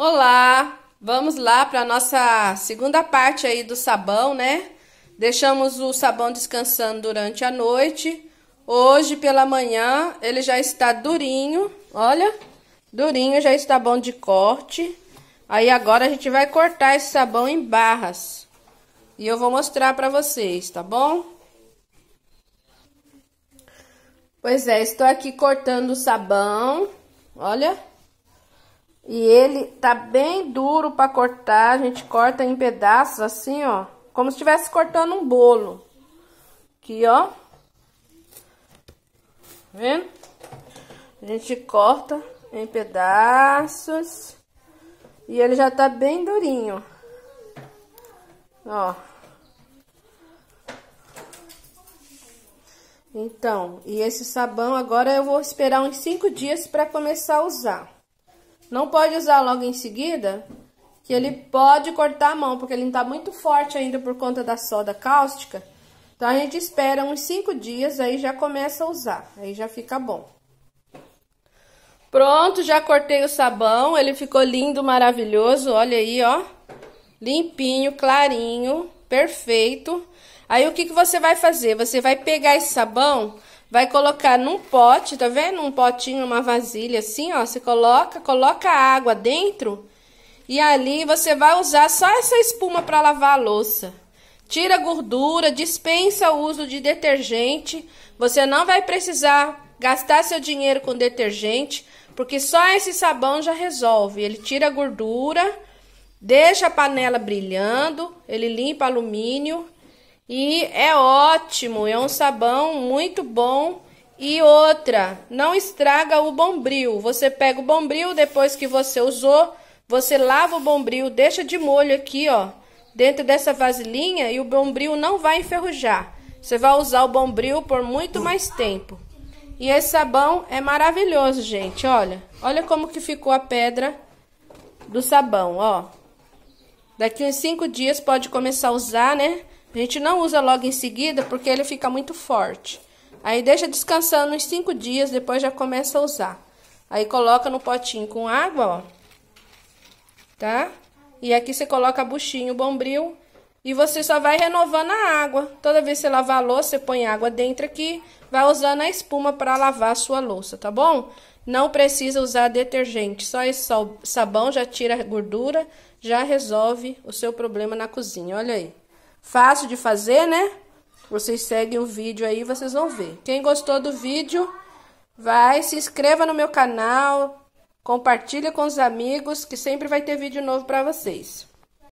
Olá! Vamos lá para nossa segunda parte aí do sabão, né? Deixamos o sabão descansando durante a noite. Hoje pela manhã ele já está durinho, olha, durinho, já está bom de corte. Aí agora a gente vai cortar esse sabão em barras. E eu vou mostrar para vocês, tá bom? Pois é, estou aqui cortando o sabão, olha. Olha. E ele tá bem duro para cortar, a gente corta em pedaços assim, ó, como se estivesse cortando um bolo. Aqui, ó. Tá vendo? A gente corta em pedaços. E ele já tá bem durinho. Ó. Então, e esse sabão agora eu vou esperar uns 5 dias para começar a usar. Não pode usar logo em seguida, que ele pode cortar a mão, porque ele não está muito forte ainda por conta da soda cáustica. Então, a gente espera uns cinco dias, aí já começa a usar, aí já fica bom. Pronto, já cortei o sabão, ele ficou lindo, maravilhoso, olha aí, ó. Limpinho, clarinho, perfeito. Aí, o que, que você vai fazer? Você vai pegar esse sabão Vai colocar num pote, tá vendo? Um potinho, uma vasilha assim, ó. Você coloca, coloca a água dentro e ali você vai usar só essa espuma para lavar a louça. Tira a gordura, dispensa o uso de detergente. Você não vai precisar gastar seu dinheiro com detergente, porque só esse sabão já resolve. Ele tira a gordura, deixa a panela brilhando, ele limpa alumínio e é ótimo, é um sabão muito bom. E outra, não estraga o bombril. Você pega o bombril depois que você usou, você lava o bombril, deixa de molho aqui, ó, dentro dessa vasilhinha e o bombril não vai enferrujar. Você vai usar o bombril por muito mais tempo. E esse sabão é maravilhoso, gente, olha. Olha como que ficou a pedra do sabão, ó. Daqui uns 5 dias pode começar a usar, né? A gente não usa logo em seguida porque ele fica muito forte. Aí deixa descansando uns 5 dias, depois já começa a usar. Aí coloca no potinho com água, ó. Tá? E aqui você coloca a buchinha, o bombril. E você só vai renovando a água. Toda vez que você lavar a louça, você põe água dentro aqui. Vai usando a espuma para lavar a sua louça, tá bom? Não precisa usar detergente. Só esse sabão já tira a gordura, já resolve o seu problema na cozinha. Olha aí. Fácil de fazer, né? Vocês seguem o vídeo aí, vocês vão ver. Quem gostou do vídeo, vai, se inscreva no meu canal, compartilha com os amigos, que sempre vai ter vídeo novo para vocês.